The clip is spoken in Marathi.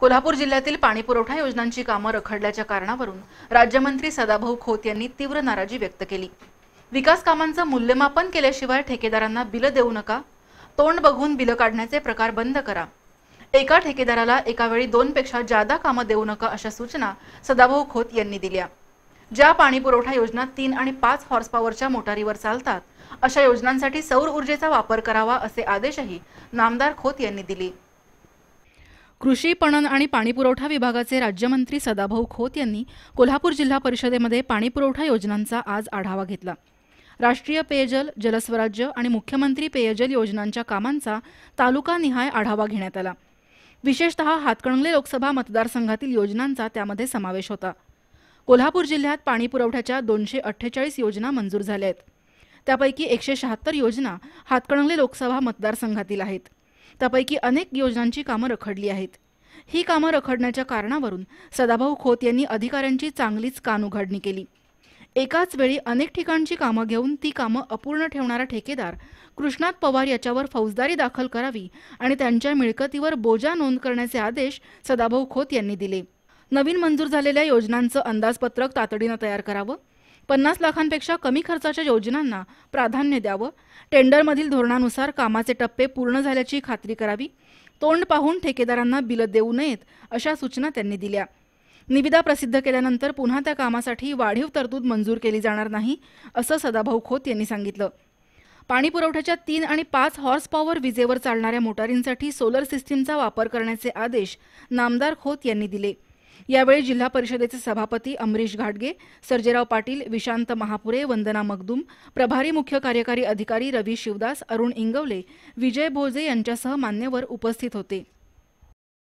कोल्हापूर जिल्ह्यातील पाणीपुरवठा योजनांची कामं रखडल्याच्या कारणावरून राज्यमंत्री सदाभाऊ खोत यांनी तीव्र नाराजी व्यक्त केली विकास कामांचं मूल्यमापन केल्याशिवाय ठेकेदारांना बिलं देऊ नका तोंड बघून बिलं काढण्याचे प्रकार बंद करा एका ठेकेदाराला एकावेळी दोनपेक्षा जादा कामं देऊ नका अशा सूचना सदाभाऊ खोत यांनी दिल्या ज्या पाणीपुरवठा योजना तीन आणि पाच हॉर्स पॉवरच्या मोटारीवर चालतात अशा योजनांसाठी सौर ऊर्जेचा वापर करावा असे आदेशही नामदार खोत यांनी दिले कृषी पणन आणि पाणीपुरवठा विभागाचे राज्यमंत्री सदाभाऊ खोत यांनी कोल्हापूर जिल्हा परिषदेमध्ये पाणीपुरवठा योजनांचा आज आढावा घेतला राष्ट्रीय पेयजल जलस्वराज्य आणि मुख्यमंत्री पेयजल योजनांच्या कामांचा तालुकानिहाय आढावा घेण्यात आला विशेषत हातकणंगले लोकसभा मतदारसंघातील योजनांचा त्यामध्ये समावेश होता कोल्हापूर जिल्ह्यात पाणीपुरवठ्याच्या दोनशे अठ्ठेचाळीस योजना मंजूर झाल्या आहेत त्यापैकी एकशे शहात्तर योजना हातकणंगले लोकसभा मतदारसंघातील आहेत त्यापैकी अनेक योजनांची कामं रखडली आहेत ही कामं रखडण्याच्या कारणावरून सदाभाऊ खोत यांनी अधिकाऱ्यांची चांगलीच कान उघाडणी केली एकाच वेळी अनेक ठिकाणची कामं घेऊन ती कामं अपूर्ण ठेवणारा ठेकेदार कृष्णात पवार याच्यावर फौजदारी दाखल करावी आणि त्यांच्या मिळकतीवर बोजा नोंद करण्याचे आदेश सदाभाऊ खोत यांनी दिले नवीन मंजूर झालेल्या योजनांचं अंदाजपत्रक तातडीनं तयार करावं पन्नास लाखांपेक्षा कमी खर्चाच्या योजनांना प्राधान्य द्यावं टेंडरमधील धोरणानुसार कामाचे टप्पे पूर्ण झाल्याची खात्री करावी तोंड पाहून ठेकेदारांना बिलं देऊ नयेत अशा सूचना त्यांनी दिल्या निविदा प्रसिद्ध केल्यानंतर पुन्हा त्या कामासाठी वाढीव तरतूद मंजूर केली जाणार नाही असं सदाभाऊ खोत यांनी सांगितलं पाणी पुरवठ्याच्या तीन आणि पाच हॉर्स पॉवर विजेवर चालणाऱ्या मोटारींसाठी सोलर सिस्टीमचा वापर करण्याचे आदेश नामदार खोत यांनी दिले यावेळी जिल्हा परिषदेचे सभापती अमरीश घाटगे सर्जेराव पाटील विशांत महापुरे वंदना मगदुम प्रभारी मुख्य कार्यकारी अधिकारी रवी शिवदास अरुण इंगवले विजय भोजे यांच्यासह मान्यवर उपस्थित होते